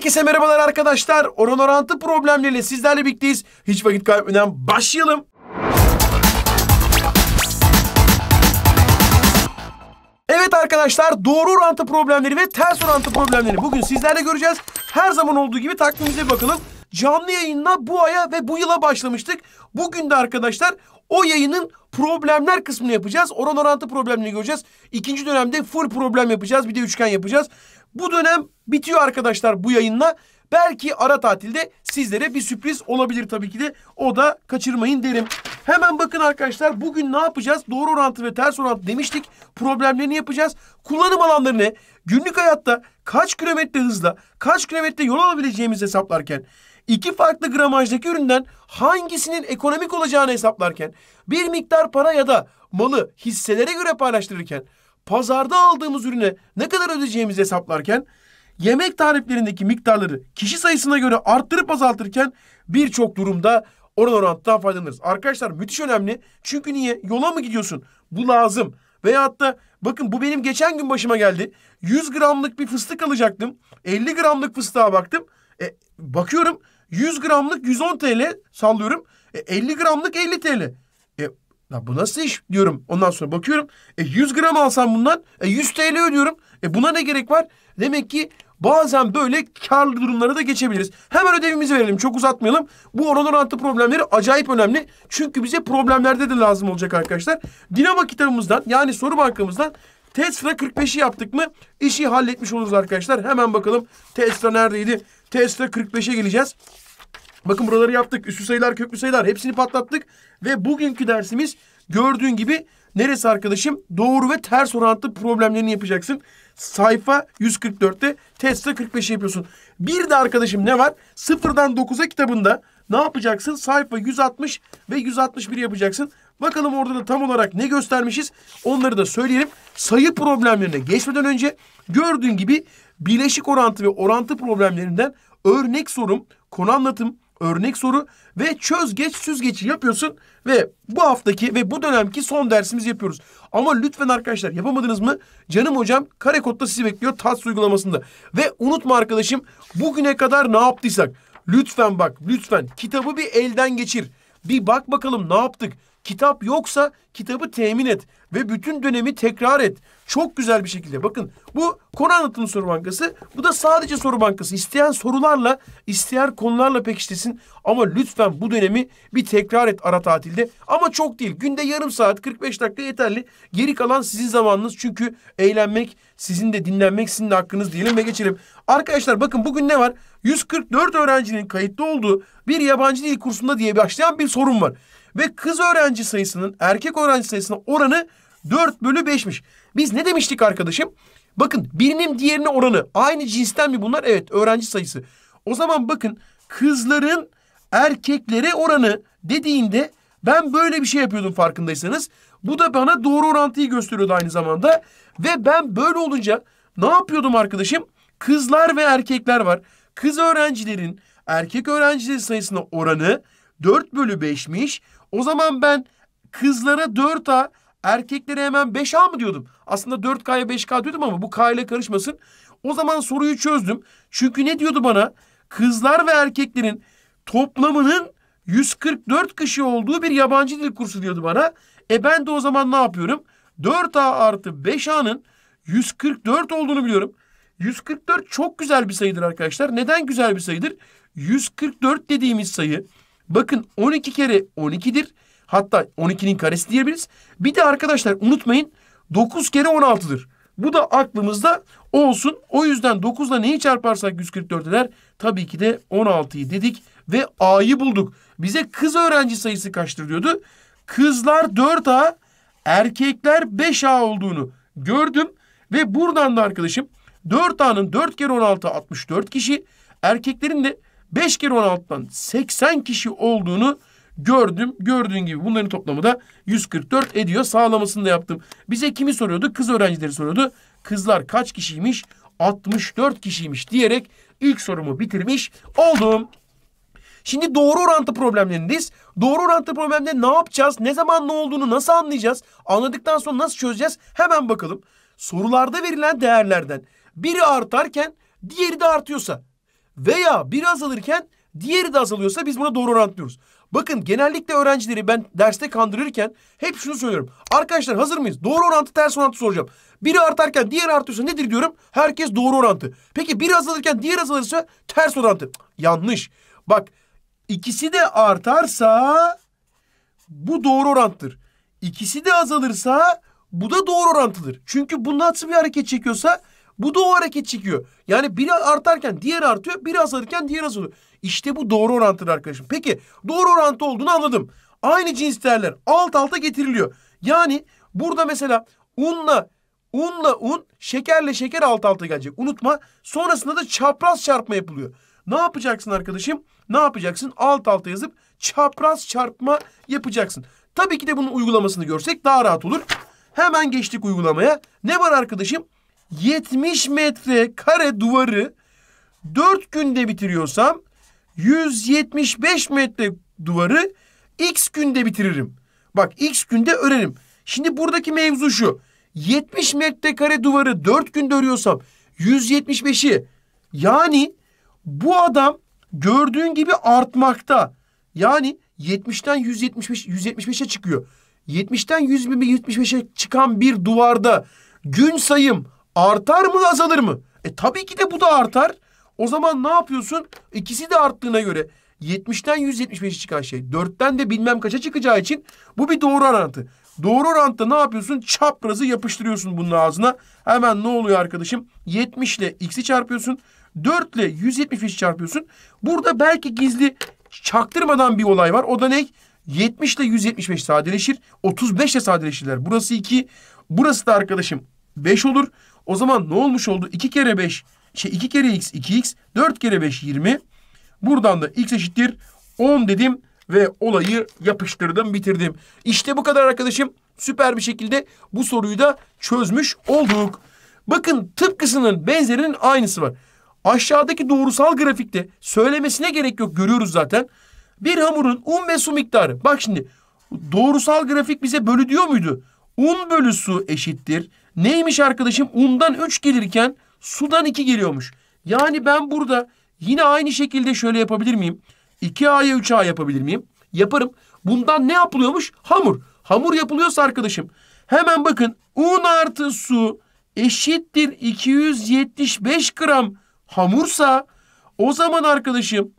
Herkese merhabalar arkadaşlar. Oran orantı problemleriyle sizlerle birlikteyiz. Hiç vakit kaybetmeden başlayalım. Evet arkadaşlar doğru orantı problemleri ve ters orantı problemleri bugün sizlerle göreceğiz. Her zaman olduğu gibi takvimimize bakalım. Canlı yayında bu aya ve bu yıla başlamıştık. Bugün de arkadaşlar o yayının problemler kısmını yapacağız. Oran orantı problemini göreceğiz. İkinci dönemde full problem yapacağız. Bir de üçgen yapacağız. Bu dönem bitiyor arkadaşlar bu yayınla. Belki ara tatilde sizlere bir sürpriz olabilir tabii ki de. O da kaçırmayın derim. Hemen bakın arkadaşlar bugün ne yapacağız? Doğru orantı ve ters orantı demiştik. Problemlerini yapacağız. Kullanım alanlarını günlük hayatta kaç kilometre hızla, kaç kilometre yol alabileceğimizi hesaplarken, iki farklı gramajdaki üründen hangisinin ekonomik olacağını hesaplarken, bir miktar para ya da malı hisselere göre paylaştırırken, pazarda aldığımız ürüne ne kadar ödeyeceğimizi hesaplarken yemek tariflerindeki miktarları kişi sayısına göre arttırıp azaltırken birçok durumda oran orantıdan faydalanırız. Arkadaşlar müthiş önemli. Çünkü niye? Yola mı gidiyorsun? Bu lazım. Veyahut da bakın bu benim geçen gün başıma geldi. 100 gramlık bir fıstık alacaktım. 50 gramlık fıstığa baktım. E, bakıyorum 100 gramlık 110 TL sallıyorum. E, 50 gramlık 50 TL. Ya bu nasıl iş diyorum. Ondan sonra bakıyorum. E 100 gram alsam bundan. E 100 TL ödüyorum. E buna ne gerek var? Demek ki bazen böyle karlı durumlara da geçebiliriz. Hemen ödevimizi verelim. Çok uzatmayalım. Bu oran orantı problemleri acayip önemli. Çünkü bize problemlerde de lazım olacak arkadaşlar. Dinamo kitabımızdan yani soru bankamızdan Tesla 45'i yaptık mı işi halletmiş oluruz arkadaşlar. Hemen bakalım Tesla neredeydi? Tesla 45'e geleceğiz. Bakın buraları yaptık. Üstü sayılar, köklü sayılar hepsini patlattık. Ve bugünkü dersimiz gördüğün gibi neresi arkadaşım? Doğru ve ters orantı problemlerini yapacaksın. Sayfa 144'te testte 45 yapıyorsun. Bir de arkadaşım ne var? Sıfırdan 9'a kitabında ne yapacaksın? Sayfa 160 ve 161 yapacaksın. Bakalım orada da tam olarak ne göstermişiz? Onları da söyleyelim. Sayı problemlerine geçmeden önce gördüğün gibi bileşik orantı ve orantı problemlerinden örnek sorum, konu anlatım, örnek soru ve çöz geç süz süzgeci yapıyorsun ve bu haftaki ve bu dönemki son dersimizi yapıyoruz. Ama lütfen arkadaşlar yapamadınız mı? Canım hocam Karekod'da sizi bekliyor TATS uygulamasında. Ve unutma arkadaşım bugüne kadar ne yaptıysak lütfen bak lütfen kitabı bir elden geçir. Bir bak bakalım ne yaptık? Kitap yoksa kitabı temin et ve bütün dönemi tekrar et. Çok güzel bir şekilde. Bakın bu konu anlatımı soru bankası. Bu da sadece soru bankası. İsteyen sorularla, isteyen konularla pekiştirsin. Ama lütfen bu dönemi bir tekrar et ara tatilde. Ama çok değil. Günde yarım saat 45 dakika yeterli. Geri kalan sizin zamanınız. Çünkü eğlenmek, sizin de dinlenmek sizin de hakkınız diyelim ve geçelim. Arkadaşlar bakın bugün ne var? 144 öğrencinin kayıtlı olduğu bir yabancı dil kursunda diye başlayan bir sorun var. Ve kız öğrenci sayısının erkek öğrenci sayısına oranı 4 bölü 5'miş. Biz ne demiştik arkadaşım? Bakın birinin diğerine oranı aynı cinsten mi bunlar? Evet öğrenci sayısı. O zaman bakın kızların erkeklere oranı dediğinde ben böyle bir şey yapıyordum farkındaysanız. Bu da bana doğru orantıyı gösteriyordu aynı zamanda. Ve ben böyle olunca ne yapıyordum arkadaşım? Kızlar ve erkekler var. Kız öğrencilerin erkek öğrencilerin sayısına oranı 4 bölü 5'miş. O zaman ben kızlara 4A, erkeklere hemen 5A mı diyordum? Aslında 4K'ya 5K diyordum ama bu K ile karışmasın. O zaman soruyu çözdüm. Çünkü ne diyordu bana? Kızlar ve erkeklerin toplamının 144 kişi olduğu bir yabancı dil kursu diyordu bana. E ben de o zaman ne yapıyorum? 4A artı 5A'nın 144 olduğunu biliyorum. 144 çok güzel bir sayıdır arkadaşlar. Neden güzel bir sayıdır? 144 dediğimiz sayı Bakın 12 kere 12'dir. Hatta 12'nin karesi diyebiliriz. Bir de arkadaşlar unutmayın 9 kere 16'dır. Bu da aklımızda olsun. O yüzden 9'la neyi çarparsak 144 eder? Tabii ki de 16'yı dedik ve A'yı bulduk. Bize kız öğrenci sayısı kaçtır diyordu. Kızlar 4A, erkekler 5A olduğunu gördüm. Ve buradan da arkadaşım 4A'nın 4 kere 16 64 kişi, erkeklerin de 5 kere 16'dan 80 kişi olduğunu gördüm. Gördüğün gibi bunların toplamı da 144 ediyor. Sağlamasını da yaptım. Bize kimi soruyordu? Kız öğrencileri soruyordu. Kızlar kaç kişiymiş? 64 kişiymiş diyerek ilk sorumu bitirmiş oldum. Şimdi doğru orantı problemlerindeyiz. Doğru orantı problemde ne yapacağız? Ne zaman ne olduğunu nasıl anlayacağız? Anladıktan sonra nasıl çözeceğiz? Hemen bakalım. Sorularda verilen değerlerden biri artarken diğeri de artıyorsa veya biri azalırken diğeri de azalıyorsa biz buna doğru orantlıyoruz. Bakın genellikle öğrencileri ben derste kandırırken hep şunu söylüyorum. Arkadaşlar hazır mıyız? Doğru orantı ters orantı soracağım. Biri artarken diğeri artıyorsa nedir diyorum? Herkes doğru orantı. Peki biri azalırken diğer azalırsa ters orantı. yanlış. Bak ikisi de artarsa bu doğru orantıdır. İkisi de azalırsa bu da doğru orantıdır. Çünkü bu nasıl bir hareket çekiyorsa bu da o hareket çekiyor. Yani biri artarken diğer artıyor, biri azalırken diğer azalıyor. İşte bu doğru orantıdır arkadaşım. Peki doğru orantı olduğunu anladım. Aynı cins değerler alt alta getiriliyor. Yani burada mesela unla unla un, şekerle şeker alt alta gelecek. Unutma. Sonrasında da çapraz çarpma yapılıyor. Ne yapacaksın arkadaşım? Ne yapacaksın? Alt alta yazıp çapraz çarpma yapacaksın. Tabii ki de bunun uygulamasını görsek daha rahat olur. Hemen geçtik uygulamaya. Ne var arkadaşım? 70 metre kare duvarı 4 günde bitiriyorsam 175 metre duvarı x günde bitiririm. Bak x günde örerim. Şimdi buradaki mevzu şu. 70 metrekare duvarı 4 günde örüyorsam 175'i yani bu adam gördüğün gibi artmakta. Yani 70'ten 175 175'e çıkıyor. 70'ten 175'e çıkan bir duvarda gün sayım Artar mı azalır mı? E tabii ki de bu da artar. O zaman ne yapıyorsun? İkisi de arttığına göre 70'ten 175'e çıkan şey. 4'ten de bilmem kaça çıkacağı için bu bir doğru orantı. Doğru orantıda ne yapıyorsun? Çaprazı yapıştırıyorsun bunun ağzına. Hemen ne oluyor arkadaşım? 70 ile x'i çarpıyorsun. 4 ile 175'i çarpıyorsun. Burada belki gizli çaktırmadan bir olay var. O da ne? 70 ile 175 sadeleşir. 35 ile sadeleşirler. Burası 2. Burası da arkadaşım 5 olur. O zaman ne olmuş oldu? 2 kere 5 şey 2 kere x 2x 4 kere 5 20. Buradan da x eşittir 10 dedim ve olayı yapıştırdım bitirdim. İşte bu kadar arkadaşım. Süper bir şekilde bu soruyu da çözmüş olduk. Bakın tıpkısının benzerinin aynısı var. Aşağıdaki doğrusal grafikte söylemesine gerek yok görüyoruz zaten. Bir hamurun un ve su miktarı. Bak şimdi doğrusal grafik bize bölü diyor muydu? Un bölü su eşittir. Neymiş arkadaşım? Undan üç gelirken sudan iki geliyormuş. Yani ben burada yine aynı şekilde şöyle yapabilir miyim? 2A'ya 3A yapabilir miyim? Yaparım. Bundan ne yapılıyormuş? Hamur. Hamur yapılıyorsa arkadaşım hemen bakın un artı su eşittir 275 gram hamursa o zaman arkadaşım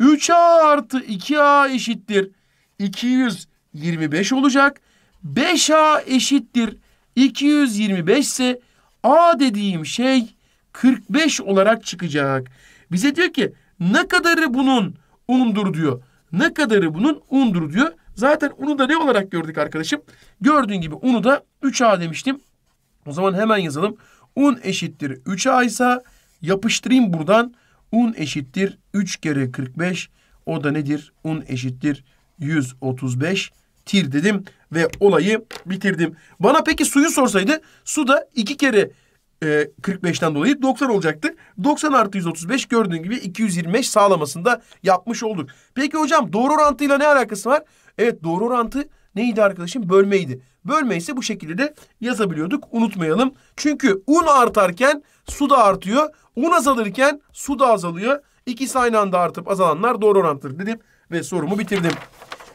3A artı 2A eşittir 225 olacak. 5A eşittir 225 ise A dediğim şey 45 olarak çıkacak. Bize diyor ki ne kadarı bunun undur diyor. Ne kadarı bunun undur diyor. Zaten unu da ne olarak gördük arkadaşım? Gördüğün gibi unu da 3A demiştim. O zaman hemen yazalım. Un eşittir 3A ise yapıştırayım buradan. Un eşittir 3 kere 45. O da nedir? Un eşittir 135 tir dedim ve olayı bitirdim. Bana peki suyu sorsaydı su da iki kere e, 45'ten dolayı 90 olacaktı. 90 artı 135 gördüğün gibi 225 sağlamasında yapmış olduk. Peki hocam doğru orantıyla ne alakası var? Evet doğru orantı neydi arkadaşım? Bölmeydi. Bölme ise bu şekilde de yazabiliyorduk. Unutmayalım. Çünkü un artarken su da artıyor. Un azalırken su da azalıyor. İkisi aynı anda artıp azalanlar doğru orantıdır dedim ve sorumu bitirdim.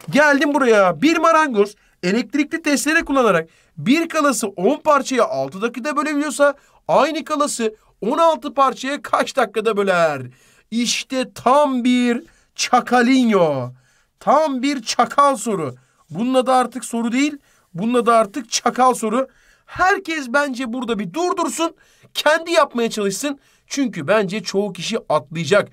Geldim buraya bir marangoz elektrikli testere kullanarak bir kalası 10 parçaya 6 dakikada bölebiliyorsa aynı kalası 16 parçaya kaç dakikada böler? İşte tam bir çakalinyo. Tam bir çakal soru. Bununla da artık soru değil, bununla da artık çakal soru. Herkes bence burada bir durdursun, kendi yapmaya çalışsın. Çünkü bence çoğu kişi atlayacak.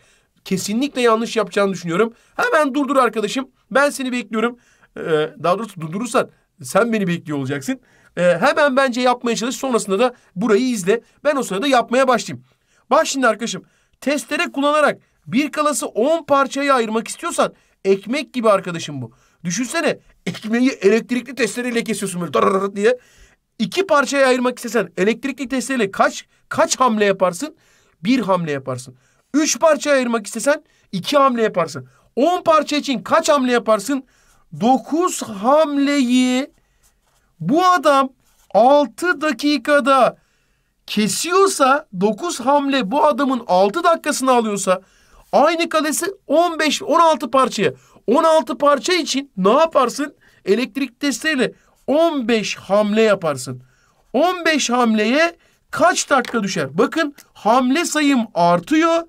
Kesinlikle yanlış yapacağını düşünüyorum. Hemen durdur arkadaşım. Ben seni bekliyorum. Ee, daha doğrusu durdurursan sen beni bekliyor olacaksın. Ee, hemen bence yapmaya çalış. Sonrasında da burayı izle. Ben o sırada yapmaya başlayayım. Bak şimdi arkadaşım. Testere kullanarak bir kalası on parçaya ayırmak istiyorsan ekmek gibi arkadaşım bu. Düşünsene ekmeği elektrikli testereyle kesiyorsun böyle darararır diye. İki parçaya ayırmak istesen elektrikli testereyle kaç kaç hamle yaparsın? Bir hamle yaparsın. Üç parçaya ayırmak istesen iki hamle yaparsın. 10 parça için kaç hamle yaparsın? 9 hamleyi bu adam 6 dakikada kesiyorsa 9 hamle bu adamın 6 dakikasını alıyorsa aynı kalesi 15 16 parçaya 16 parça için ne yaparsın? Elektrik testiyle 15 hamle yaparsın. 15 hamleye kaç dakika düşer? Bakın hamle sayım artıyor.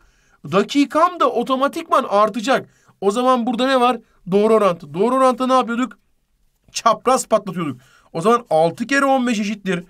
Dakikam da otomatikman artacak. O zaman burada ne var? Doğru orantı. Doğru orantı ne yapıyorduk? Çapraz patlatıyorduk. O zaman 6 kere 15 eşittir.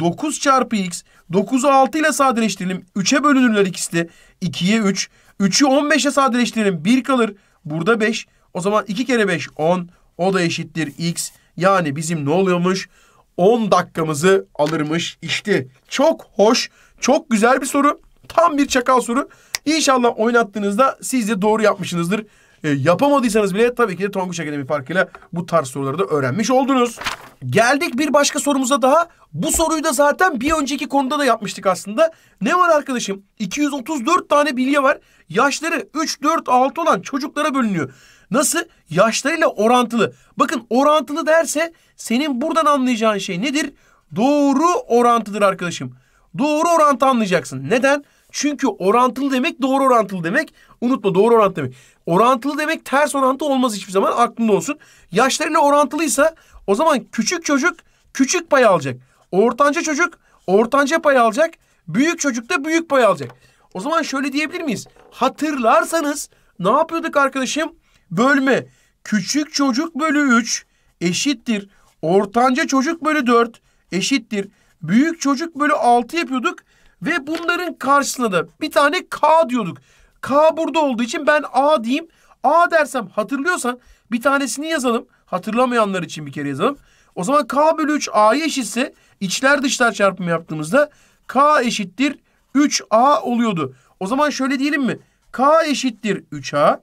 9 çarpı x. 9'u 6 ile sadeleştirelim. 3'e bölünürler ikisi de. 2'ye 3. 3'ü 15'e sadeleştirelim. 1 kalır. Burada 5. O zaman 2 kere 5 10. O da eşittir x. Yani bizim ne oluyormuş? 10 dakikamızı alırmış. İşte çok hoş, çok güzel bir soru. Tam bir çakal soru. İnşallah oynattığınızda siz de doğru yapmışsınızdır. E, yapamadıysanız bile tabii ki de Tonguç Akademi farkıyla bu tarz soruları da öğrenmiş oldunuz. Geldik bir başka sorumuza daha. Bu soruyu da zaten bir önceki konuda da yapmıştık aslında. Ne var arkadaşım? 234 tane bilye var. Yaşları 3, 4, 6 olan çocuklara bölünüyor. Nasıl? Yaşlarıyla orantılı. Bakın orantılı derse senin buradan anlayacağın şey nedir? Doğru orantıdır arkadaşım. Doğru orantı anlayacaksın. Neden? Çünkü orantılı demek doğru orantılı demek. Unutma doğru orantı demek. Orantılı demek ters orantı olmaz hiçbir zaman aklında olsun. Yaşlarına orantılıysa o zaman küçük çocuk küçük pay alacak. Ortanca çocuk ortanca pay alacak. Büyük çocuk da büyük pay alacak. O zaman şöyle diyebilir miyiz? Hatırlarsanız ne yapıyorduk arkadaşım? Bölme. Küçük çocuk bölü 3 eşittir. Ortanca çocuk bölü 4 eşittir. Büyük çocuk bölü 6 yapıyorduk. Ve bunların karşısına da bir tane K diyorduk. K burada olduğu için ben A diyeyim. A dersem hatırlıyorsan bir tanesini yazalım. Hatırlamayanlar için bir kere yazalım. O zaman K bölü 3 A'ya eşitse içler dışlar çarpımı yaptığımızda K eşittir 3A oluyordu. O zaman şöyle diyelim mi? K eşittir 3A.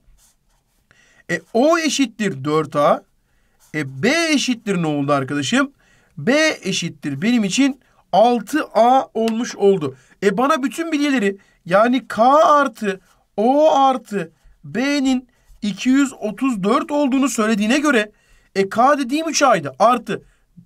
E, o eşittir 4A. E, B eşittir ne oldu arkadaşım? B eşittir benim için 6A olmuş oldu. E bana bütün bilgileri yani K artı O artı B'nin 234 olduğunu söylediğine göre e K dediğim 3 aydı artı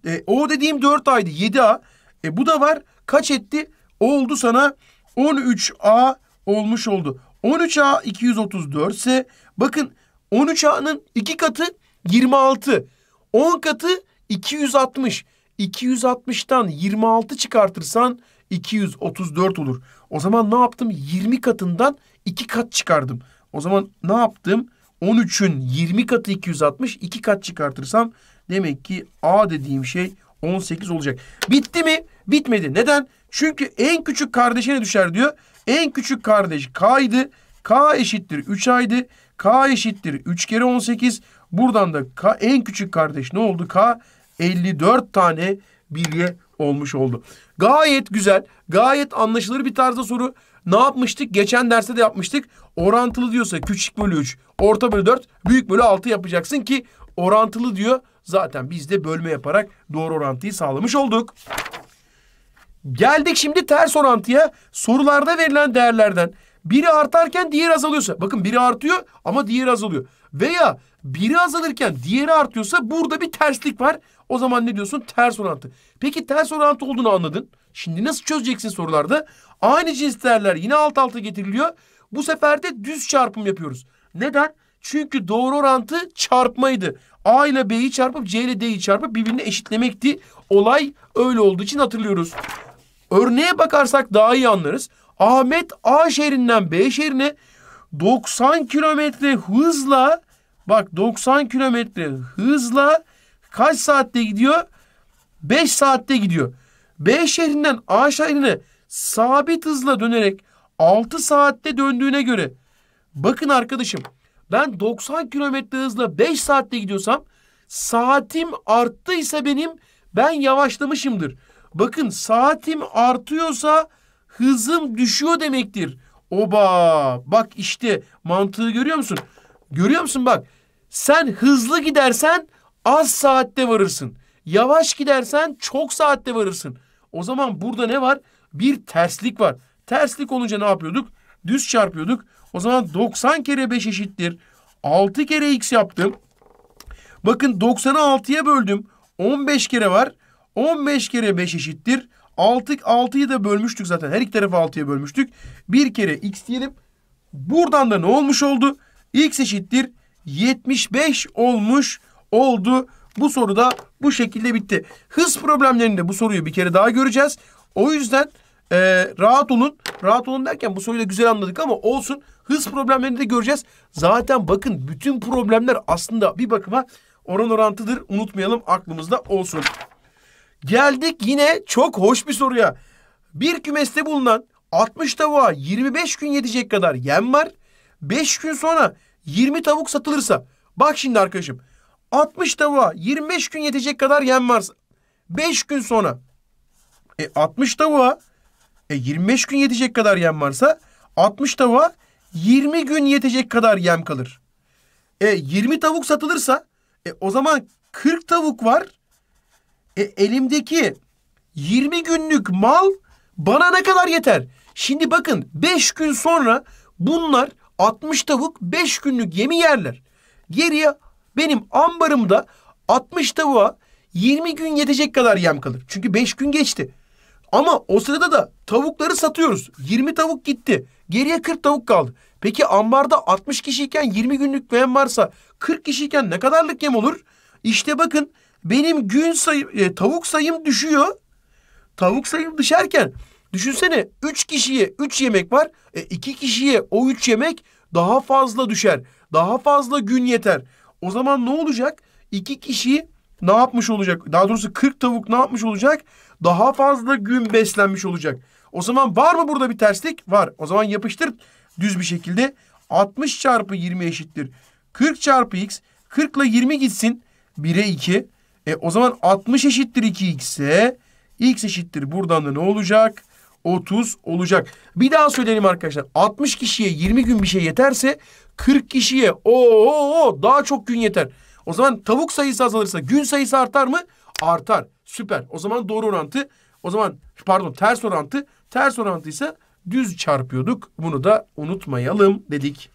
e, O dediğim 4 aydı 7A. E bu da var kaç etti? Oldu sana 13A olmuş oldu. 13A 234 ise bakın 13A'nın 2 katı 26. 10 katı 260. 260'tan 26 çıkartırsan 234 olur. O zaman ne yaptım? 20 katından 2 kat çıkardım. O zaman ne yaptım? 13'ün 20 katı 260, 2 kat çıkartırsam demek ki A dediğim şey 18 olacak. Bitti mi? Bitmedi. Neden? Çünkü en küçük kardeşine düşer diyor. En küçük kardeş K'ydı. K eşittir 3 aydı. K eşittir 3 kere 18. Buradan da K, en küçük kardeş ne oldu? K 54 tane bilye olmuş oldu. Gayet güzel, gayet anlaşılır bir tarzda soru. Ne yapmıştık? Geçen derste de yapmıştık. Orantılı diyorsa küçük bölü 3, orta bölü 4, büyük bölü 6 yapacaksın ki orantılı diyor. Zaten biz de bölme yaparak doğru orantıyı sağlamış olduk. Geldik şimdi ters orantıya. Sorularda verilen değerlerden biri artarken diğeri azalıyorsa. Bakın biri artıyor ama diğeri azalıyor. Veya biri azalırken diğeri artıyorsa burada bir terslik var. O zaman ne diyorsun? Ters orantı. Peki ters orantı olduğunu anladın. Şimdi nasıl çözeceksin sorularda? Aynı cinslerler yine alt alta getiriliyor. Bu sefer de düz çarpım yapıyoruz. Neden? Çünkü doğru orantı çarpmaydı. A ile B'yi çarpıp C ile D'yi çarpıp birbirine eşitlemekti. Olay öyle olduğu için hatırlıyoruz. Örneğe bakarsak daha iyi anlarız. Ahmet A şehrinden B şehrine 90 kilometre hızla bak 90 kilometre hızla kaç saatte gidiyor? 5 saatte gidiyor. B şehrinden A şehrine sabit hızla dönerek 6 saatte döndüğüne göre bakın arkadaşım ben 90 kilometre hızla 5 saatte gidiyorsam saatim arttıysa benim ben yavaşlamışımdır. Bakın saatim artıyorsa hızım düşüyor demektir. Oba bak işte mantığı görüyor musun? Görüyor musun bak sen hızlı gidersen az saatte varırsın. Yavaş gidersen çok saatte varırsın. O zaman burada ne var? Bir terslik var. Terslik olunca ne yapıyorduk? Düz çarpıyorduk. O zaman 90 kere 5 eşittir. 6 kere x yaptım. Bakın 90'ı 6'ya böldüm. 15 kere var. 15 kere 5 eşittir. 6, 6'yı da bölmüştük zaten. Her iki tarafı 6'ya bölmüştük. 1 kere x diyelim. Buradan da ne olmuş oldu? x eşittir 75 olmuş oldu. Bu soru da bu şekilde bitti. Hız problemlerinde bu soruyu bir kere daha göreceğiz. O yüzden e, rahat olun. Rahat olun derken bu soruyu da güzel anladık ama olsun. Hız problemlerini de göreceğiz. Zaten bakın bütün problemler aslında bir bakıma oran orantıdır. Unutmayalım aklımızda olsun. Geldik yine çok hoş bir soruya. Bir kümeste bulunan 60 tavuğa 25 gün yetecek kadar yem var. 5 gün sonra 20 tavuk satılırsa. Bak şimdi arkadaşım 60 tavuğa 25 gün yetecek kadar yem var. 5 gün sonra. E 60 tavuğa e 25 gün yetecek kadar yem varsa 60 tavuğa 20 gün yetecek kadar yem kalır. E 20 tavuk satılırsa e o zaman 40 tavuk var. E elimdeki 20 günlük mal bana ne kadar yeter? Şimdi bakın 5 gün sonra bunlar 60 tavuk 5 günlük yemi yerler. Geriye benim ambarımda 60 tavuğa 20 gün yetecek kadar yem kalır. Çünkü 5 gün geçti. Ama o sırada da tavukları satıyoruz. 20 tavuk gitti. Geriye 40 tavuk kaldı. Peki ambarda 60 kişiyken 20 günlük yem varsa 40 kişiyken ne kadarlık yem olur? İşte bakın benim gün sayım e, tavuk sayım düşüyor. Tavuk sayım düşerken düşünsene 3 kişiye 3 yemek var. 2 e, iki kişiye o 3 yemek daha fazla düşer. Daha fazla gün yeter. O zaman ne olacak? İki kişi ne yapmış olacak? Daha doğrusu 40 tavuk ne yapmış olacak? Daha fazla gün beslenmiş olacak. O zaman var mı burada bir terslik? Var. O zaman yapıştır düz bir şekilde. 60 çarpı 20 eşittir. 40 çarpı x. 40 ile 20 gitsin. 1'e 2. E o zaman 60 eşittir 2 xe x eşittir. Buradan da ne olacak? 30 olacak. Bir daha söyleyelim arkadaşlar. 60 kişiye 20 gün bir şey yeterse 40 kişiye o daha çok gün yeter. O zaman tavuk sayısı azalırsa gün sayısı artar mı? Artar. Süper. O zaman doğru orantı. O zaman pardon ters orantı. Ters orantı ise düz çarpıyorduk. Bunu da unutmayalım dedik.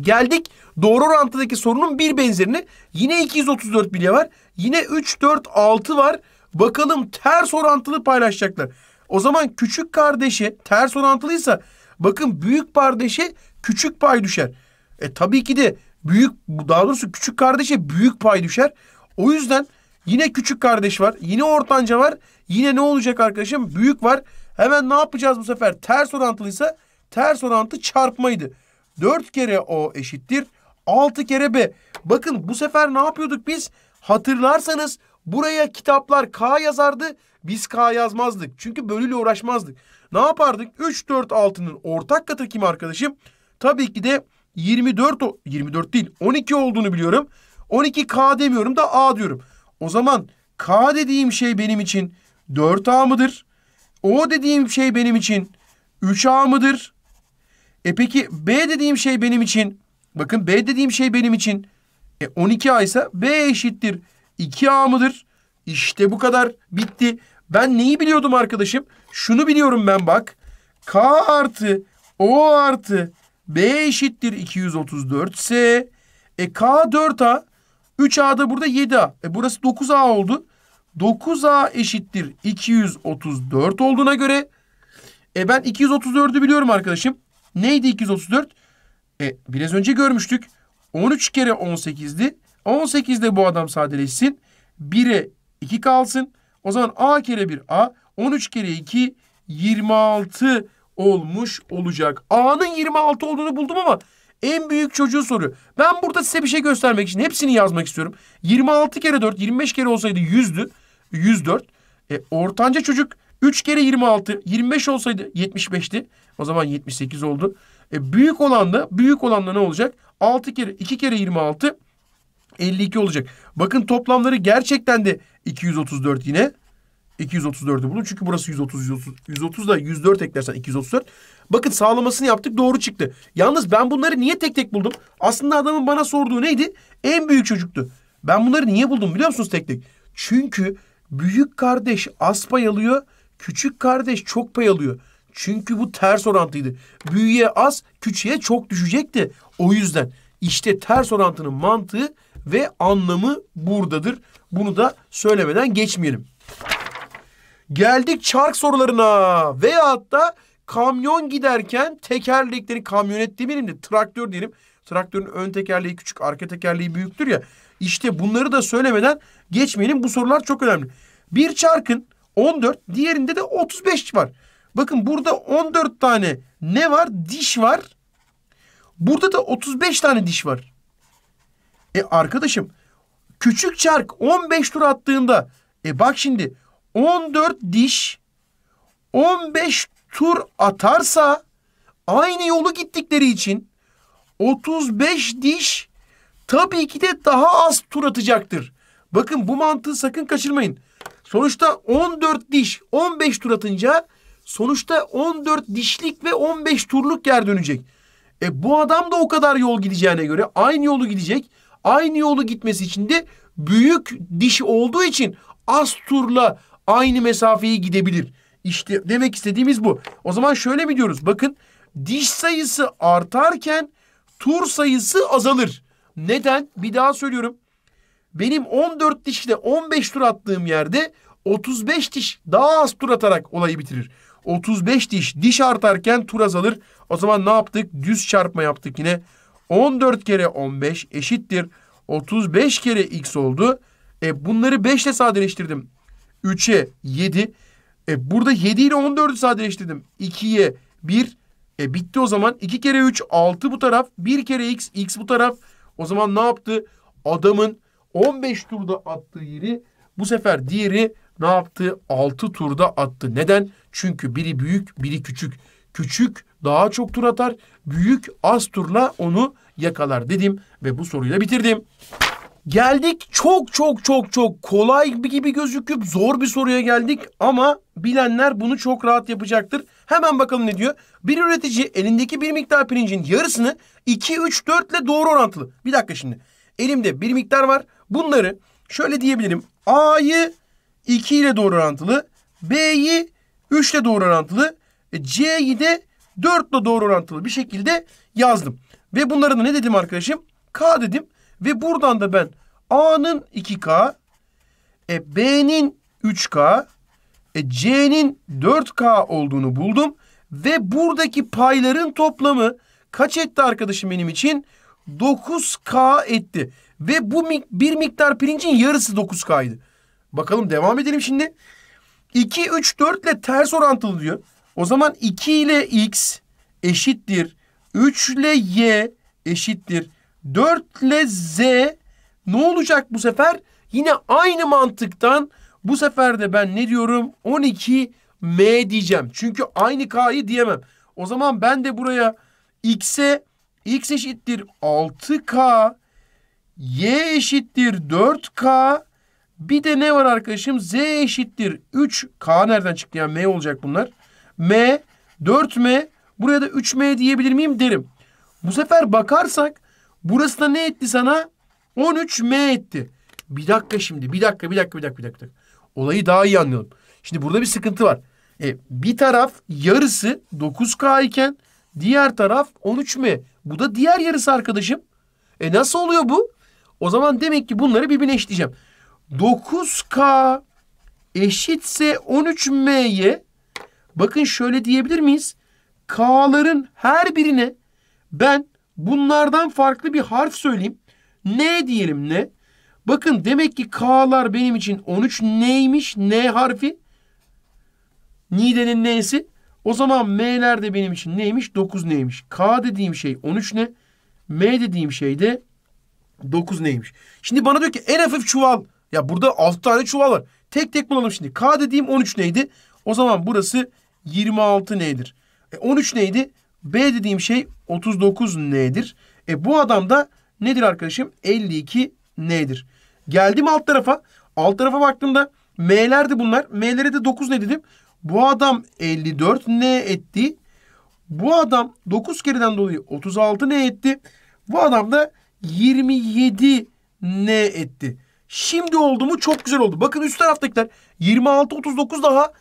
Geldik doğru orantıdaki sorunun bir benzerini. Yine 234 bile var. Yine 3, 4, 6 var. Bakalım ters orantılı paylaşacaklar. O zaman küçük kardeşe ters orantılıysa bakın büyük kardeşe küçük pay düşer. E tabii ki de büyük daha doğrusu küçük kardeşe büyük pay düşer. O yüzden yine küçük kardeş var. Yine ortanca var. Yine ne olacak arkadaşım? Büyük var. Hemen ne yapacağız bu sefer? Ters orantılıysa ters orantı çarpmaydı. 4 kere O eşittir. 6 kere B. Bakın bu sefer ne yapıyorduk biz? Hatırlarsanız Buraya kitaplar K yazardı. Biz K yazmazdık. Çünkü bölüyle uğraşmazdık. Ne yapardık? 3, 4, 6'nın ortak katı kim arkadaşım? Tabii ki de 24, 24 değil 12 olduğunu biliyorum. 12K demiyorum da A diyorum. O zaman K dediğim şey benim için 4A mıdır? O dediğim şey benim için 3A mıdır? E peki B dediğim şey benim için bakın B dediğim şey benim için e 12A ise B eşittir 2A mıdır? İşte bu kadar. Bitti. Ben neyi biliyordum arkadaşım? Şunu biliyorum ben bak. K artı O artı B eşittir 234 S. E K 4A. 3 a da burada 7A. E burası 9A oldu. 9A eşittir 234 olduğuna göre e ben 234'ü biliyorum arkadaşım. Neydi 234? E biraz önce görmüştük. 13 kere 18'di. 18'de bu adam sadeleşsin. 1'e 2 kalsın. O zaman A kere 1 A. 13 kere 2 26 olmuş olacak. A'nın 26 olduğunu buldum ama en büyük çocuğu soruyor. Ben burada size bir şey göstermek için hepsini yazmak istiyorum. 26 kere 4 25 kere olsaydı 100'dü. 104. E, ortanca çocuk 3 kere 26 25 olsaydı 75'ti. O zaman 78 oldu. E, büyük olan da büyük olan da ne olacak? 6 kere 2 kere 26 52 olacak. Bakın toplamları gerçekten de 234 yine. 234'ü bulun. Çünkü burası 130, 130. da 104 eklersen 234. Bakın sağlamasını yaptık doğru çıktı. Yalnız ben bunları niye tek tek buldum? Aslında adamın bana sorduğu neydi? En büyük çocuktu. Ben bunları niye buldum biliyor musunuz tek tek? Çünkü büyük kardeş az pay alıyor. Küçük kardeş çok pay alıyor. Çünkü bu ters orantıydı. Büyüye az, küçüğe çok düşecekti. O yüzden işte ters orantının mantığı ve anlamı buradadır. Bunu da söylemeden geçmeyelim. Geldik çark sorularına veyahut da kamyon giderken tekerlekleri kamyonet demeyelim de traktör diyelim. Traktörün ön tekerleği küçük, arka tekerleği büyüktür ya. İşte bunları da söylemeden geçmeyelim. Bu sorular çok önemli. Bir çarkın 14, diğerinde de 35 var. Bakın burada 14 tane ne var? Diş var. Burada da 35 tane diş var. E arkadaşım küçük çark 15 tur attığında e bak şimdi 14 diş 15 tur atarsa aynı yolu gittikleri için 35 diş tabii ki de daha az tur atacaktır. Bakın bu mantığı sakın kaçırmayın. Sonuçta 14 diş 15 tur atınca sonuçta 14 dişlik ve 15 turluk yer dönecek. E bu adam da o kadar yol gideceğine göre aynı yolu gidecek. Aynı yolu gitmesi için de büyük dişi olduğu için az turla aynı mesafeyi gidebilir. İşte demek istediğimiz bu. O zaman şöyle mi diyoruz? Bakın diş sayısı artarken tur sayısı azalır. Neden? Bir daha söylüyorum. Benim 14 dişle 15 tur attığım yerde 35 diş daha az tur atarak olayı bitirir. 35 diş diş artarken tur azalır. O zaman ne yaptık? Düz çarpma yaptık yine. 14 kere 15 eşittir 35 kere x oldu. E bunları 5 ile sadeleştirdim. 3'e 7. E burada 7 ile 14'ü sadeleştirdim. 2'ye 1. E bitti o zaman. 2 kere 3 6 bu taraf. 1 kere x x bu taraf. O zaman ne yaptı? Adamın 15 turda attığı yeri bu sefer diğeri ne yaptı? 6 turda attı. Neden? Çünkü biri büyük, biri küçük. Küçük daha çok tur atar. Büyük az turla onu yakalar dedim ve bu soruyla bitirdim. Geldik çok çok çok çok kolay gibi gözüküp zor bir soruya geldik ama bilenler bunu çok rahat yapacaktır. Hemen bakalım ne diyor. Bir üretici elindeki bir miktar pirincin yarısını 2, 3, 4 ile doğru orantılı. Bir dakika şimdi. Elimde bir miktar var. Bunları şöyle diyebilirim. A'yı 2 ile doğru orantılı. B'yi 3 ile doğru orantılı. C'yi de 4 ile doğru orantılı bir şekilde yazdım. Ve bunlara da ne dedim arkadaşım? K dedim. Ve buradan da ben A'nın 2K, e, B'nin 3K, e, C'nin 4K olduğunu buldum. Ve buradaki payların toplamı kaç etti arkadaşım benim için? 9K etti. Ve bu bir miktar pirincin yarısı 9K'ydı. Bakalım devam edelim şimdi. 2, 3, 4 ile ters orantılı diyor. O zaman 2 ile x eşittir. 3 ile y eşittir. 4 ile z ne olacak bu sefer? Yine aynı mantıktan bu sefer de ben ne diyorum? 12 m diyeceğim. Çünkü aynı k'yı diyemem. O zaman ben de buraya x'e x eşittir 6k y eşittir 4k bir de ne var arkadaşım? Z eşittir 3. K nereden çıktı? Yani M olacak bunlar. M, 4M, buraya da 3M diyebilir miyim derim. Bu sefer bakarsak burası da ne etti sana? 13M etti. Bir dakika şimdi. Bir dakika, bir dakika, bir dakika, bir dakika. Olayı daha iyi anlayalım. Şimdi burada bir sıkıntı var. E, bir taraf yarısı 9K iken diğer taraf 13M. Bu da diğer yarısı arkadaşım. E nasıl oluyor bu? O zaman demek ki bunları birbirine eşitleyeceğim. 9K eşitse 13M'ye Bakın şöyle diyebilir miyiz? K'ların her birine ben bunlardan farklı bir harf söyleyeyim. N diyelim ne? Bakın demek ki K'lar benim için 13 neymiş? N harfi. Nide'nin N'si. O zaman M'ler de benim için neymiş? 9 neymiş. K dediğim şey 13 ne? M dediğim şey de 9 neymiş. Şimdi bana diyor ki en hafif çuval. Ya burada 6 tane çuval var. Tek tek bulalım şimdi. K dediğim 13 neydi? O zaman burası 26 N'dir. E 13 neydi? B dediğim şey 39 N'dir. E bu adam da nedir arkadaşım? 52 N'dir. Geldim alt tarafa. Alt tarafa baktığımda M'lerdi bunlar. M'lere de 9 ne dedim? Bu adam 54 N etti. Bu adam 9 kereden dolayı 36 N etti. Bu adam da 27 N etti. Şimdi oldu mu çok güzel oldu. Bakın üst taraftakiler 26 39 daha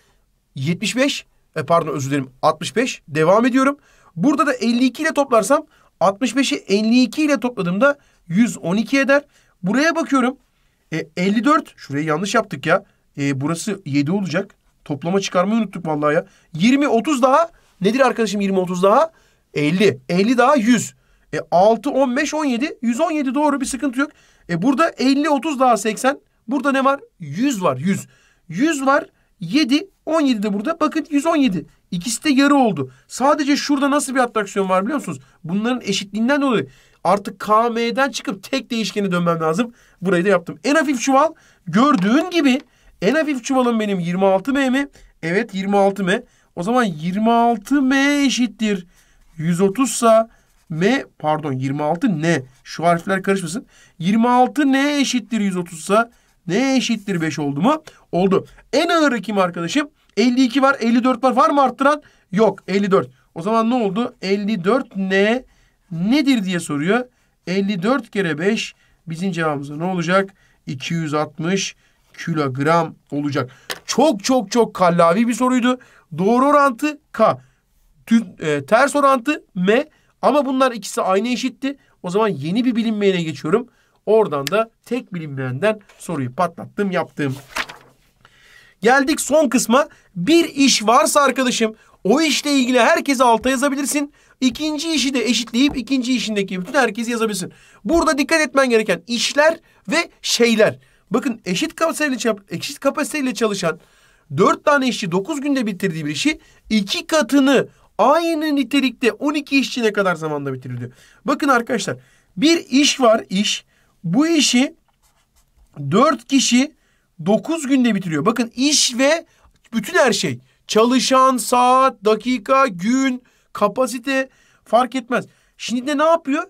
75 e pardon özür dilerim 65. Devam ediyorum. Burada da 52 ile toplarsam 65'i 52 ile topladığımda 112 eder. Buraya bakıyorum. E, 54. Şurayı yanlış yaptık ya. E, burası 7 olacak. Toplama çıkarmayı unuttuk vallahi ya. 20 30 daha nedir arkadaşım 20 30 daha? 50. 50 daha 100. E, 6 15 17 117 doğru bir sıkıntı yok. E, burada 50 30 daha 80. Burada ne var? 100 var 100. 100 var 7 17 de burada. Bakın 117. İkisi de yarı oldu. Sadece şurada nasıl bir atraksiyon var biliyor musunuz? Bunların eşitliğinden dolayı artık KM'den çıkıp tek değişkeni dönmem lazım. Burayı da yaptım. En hafif çuval gördüğün gibi en hafif çuvalım benim 26M mi? Evet 26M. O zaman 26M eşittir. 130 sa M pardon 26 N. Şu harfler karışmasın. 26 N eşittir 130 sa ne eşittir 5 oldu mu? Oldu. En ağırı kim arkadaşım? 52 var, 54 var. Var mı arttıran? Yok, 54. O zaman ne oldu? 54 ne? Nedir diye soruyor. 54 kere 5 bizim cevabımız ne olacak? 260 kilogram olacak. Çok çok çok kallavi bir soruydu. Doğru orantı K. Tün, e, ters orantı M. Ama bunlar ikisi aynı eşitti. O zaman yeni bir bilinmeyene geçiyorum. Oradan da tek bilinmeyenden soruyu patlattım yaptım. Geldik son kısma. Bir iş varsa arkadaşım o işle ilgili herkese alta yazabilirsin. İkinci işi de eşitleyip ikinci işindeki bütün herkesi yazabilirsin. Burada dikkat etmen gereken işler ve şeyler. Bakın eşit kapasiteyle, eşit kapasiteyle çalışan dört tane işçi dokuz günde bitirdiği bir işi iki katını aynı nitelikte 12 işçine kadar zamanda bitiriliyor. Bakın arkadaşlar bir iş var iş bu işi dört kişi dokuz günde bitiriyor. Bakın iş ve bütün her şey. Çalışan, saat, dakika, gün, kapasite fark etmez. Şimdi de ne yapıyor?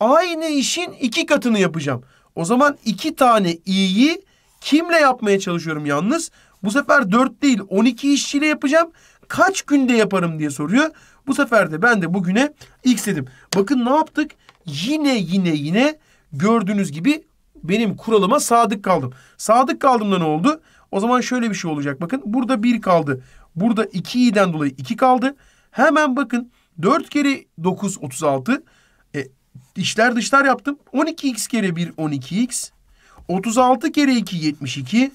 Aynı işin iki katını yapacağım. O zaman iki tane iyi kimle yapmaya çalışıyorum yalnız? Bu sefer 4 değil 12 işçiyle yapacağım. Kaç günde yaparım diye soruyor. Bu sefer de ben de bugüne x dedim. Bakın ne yaptık? Yine yine yine gördüğünüz gibi benim kuralıma sadık kaldım. Sadık kaldığımda ne oldu? O zaman şöyle bir şey olacak. Bakın burada 1 kaldı. Burada 2i'den dolayı 2 kaldı. Hemen bakın 4 kere 9 36. E, içler dışlar yaptım. 12x kere 1 12x. 36 kere 2 72.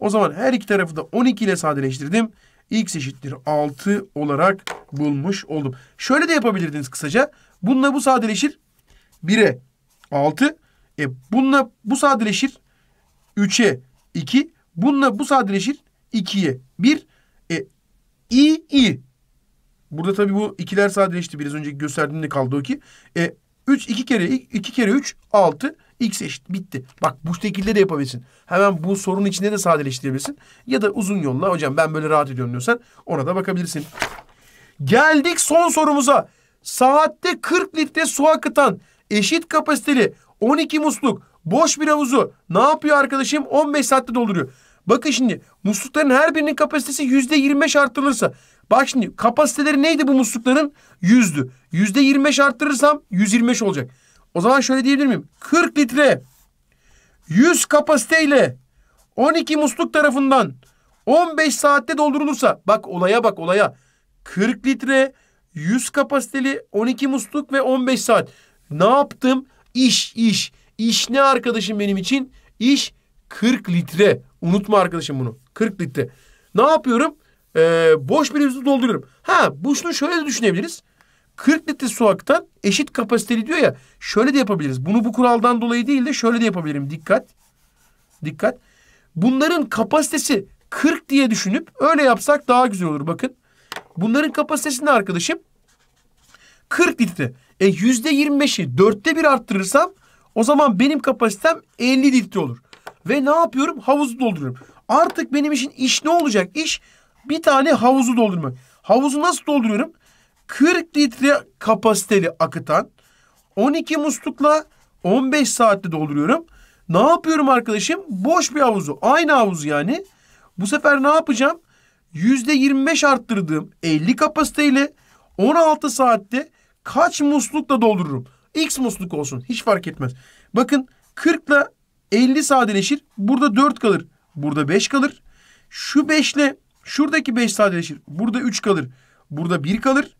O zaman her iki tarafı da 12 ile sadeleştirdim. x eşittir 6 olarak bulmuş oldum. Şöyle de yapabilirdiniz kısaca. Bununla bu sadeleşir. 1'e 6. E bununla bu sadeleşir 3'e 2. Bununla bu sadeleşir 2'ye 1. E i i. Burada tabii bu ikiler sadeleşti. Biraz önceki gösterdiğimde kaldı o ki. E 3 2 kere 2 kere 3 6 x eşit bitti. Bak bu şekilde de yapabilirsin. Hemen bu sorunun içinde de sadeleştirebilirsin. Ya da uzun yolla hocam ben böyle rahat ediyorum diyorsan ona da bakabilirsin. Geldik son sorumuza. Saatte 40 litre su akıtan eşit kapasiteli 12 musluk boş bir havuzu ne yapıyor arkadaşım? 15 saatte dolduruyor. Bakın şimdi muslukların her birinin kapasitesi yüzde %25 arttırılırsa. Bak şimdi kapasiteleri neydi bu muslukların? Yüzdü. Yüzde %25 arttırırsam 125 olacak. O zaman şöyle diyebilir miyim? 40 litre 100 kapasiteyle 12 musluk tarafından 15 saatte doldurulursa. Bak olaya bak olaya. 40 litre 100 kapasiteli 12 musluk ve 15 saat. Ne yaptım? İş, iş. İş ne arkadaşım benim için? İş 40 litre. Unutma arkadaşım bunu. 40 litre. Ne yapıyorum? Ee, boş bir yüzü dolduruyorum. Ha bu şunu şöyle de düşünebiliriz. 40 litre su aktan eşit kapasiteli diyor ya. Şöyle de yapabiliriz. Bunu bu kuraldan dolayı değil de şöyle de yapabilirim. Dikkat. Dikkat. Bunların kapasitesi 40 diye düşünüp öyle yapsak daha güzel olur. Bakın. Bunların kapasitesi ne arkadaşım? 40 litre. E %25'i dörtte bir arttırırsam o zaman benim kapasitem 50 litre olur. Ve ne yapıyorum? Havuzu dolduruyorum. Artık benim için iş ne olacak? İş bir tane havuzu doldurmak. Havuzu nasıl dolduruyorum? 40 litre kapasiteli akıtan 12 muslukla 15 saatte dolduruyorum. Ne yapıyorum arkadaşım? Boş bir havuzu. Aynı havuz yani. Bu sefer ne yapacağım? %25 arttırdığım 50 kapasiteyle 16 saatte kaç muslukla doldururum? X musluk olsun. Hiç fark etmez. Bakın 40 ile 50 sadeleşir. Burada 4 kalır. Burada 5 kalır. Şu 5 ile şuradaki 5 sadeleşir. Burada 3 kalır. Burada 1 kalır.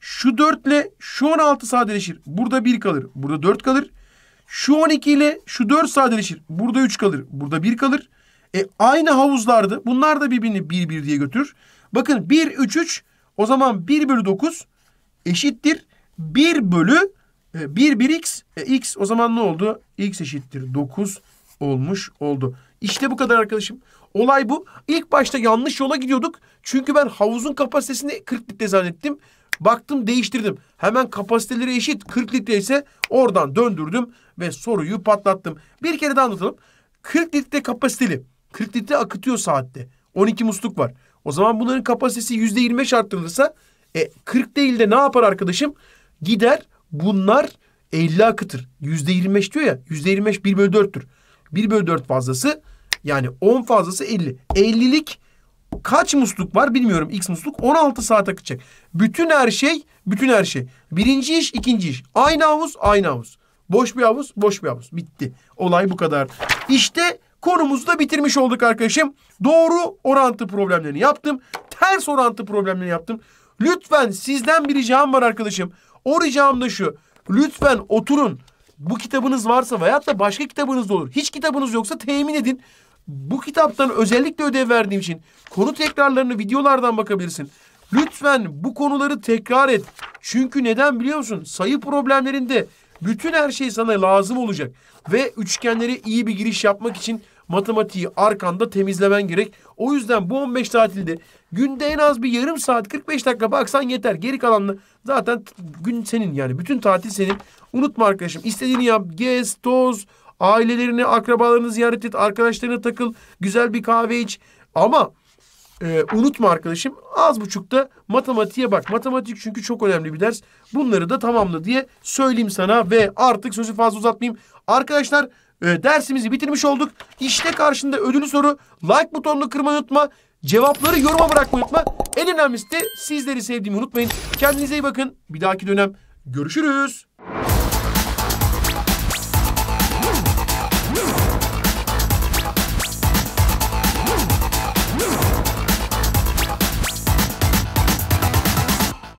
Şu 4 ile şu 16 sadeleşir. Burada 1 kalır. Burada 4 kalır. Şu 12 ile şu 4 sadeleşir. Burada 3 kalır. Burada 1 kalır. E aynı havuzlardı. Bunlar da birbirini 1 1 diye götürür. Bakın 1 3 3 o zaman 1 bölü 9 eşittir 1 bölü 1 e, 1 x. E, x o zaman ne oldu? x eşittir 9 olmuş oldu. İşte bu kadar arkadaşım. Olay bu. İlk başta yanlış yola gidiyorduk. Çünkü ben havuzun kapasitesini 40 litre zannettim. Baktım değiştirdim. Hemen kapasiteleri eşit 40 litre ise oradan döndürdüm ve soruyu patlattım. Bir kere daha anlatalım. 40 litre kapasiteli. 40 litre akıtıyor saatte. 12 musluk var. O zaman bunların kapasitesi %25 arttırılırsa e, 40 değil de ne yapar arkadaşım? gider bunlar 50 akıtır. Yüzde 25 diyor ya. Yüzde 25 1 bölü 4'tür. 1 bölü 4 fazlası yani 10 fazlası 50. 50'lik kaç musluk var bilmiyorum. X musluk 16 saat akıtacak. Bütün her şey, bütün her şey. Birinci iş, ikinci iş. Aynı havuz, aynı havuz. Boş bir havuz, boş bir havuz. Bitti. Olay bu kadar. İşte konumuzu da bitirmiş olduk arkadaşım. Doğru orantı problemlerini yaptım. Ters orantı problemlerini yaptım. Lütfen sizden bir ricam var arkadaşım. O ricam da şu. Lütfen oturun. Bu kitabınız varsa veyahut da başka kitabınız da olur. Hiç kitabınız yoksa temin edin. Bu kitaptan özellikle ödev verdiğim için konu tekrarlarını videolardan bakabilirsin. Lütfen bu konuları tekrar et. Çünkü neden biliyor musun? Sayı problemlerinde bütün her şey sana lazım olacak. Ve üçgenlere iyi bir giriş yapmak için matematiği arkanda temizlemen gerek. O yüzden bu 15 tatilde günde en az bir yarım saat 45 dakika baksan yeter. Geri kalanla zaten gün senin yani bütün tatil senin. Unutma arkadaşım istediğini yap gez toz ailelerini akrabalarını ziyaret et arkadaşlarına takıl güzel bir kahve iç. Ama ee, unutma arkadaşım az buçukta matematiğe bak. Matematik çünkü çok önemli bir ders. Bunları da tamamla diye söyleyeyim sana ve artık sözü fazla uzatmayayım. Arkadaşlar e, dersimizi bitirmiş olduk. İşte karşında ödülü soru. Like butonunu kırmayı unutma. Cevapları yoruma bırakmayı unutma. En önemlisi de sizleri sevdiğimi unutmayın. Kendinize iyi bakın. Bir dahaki dönem görüşürüz.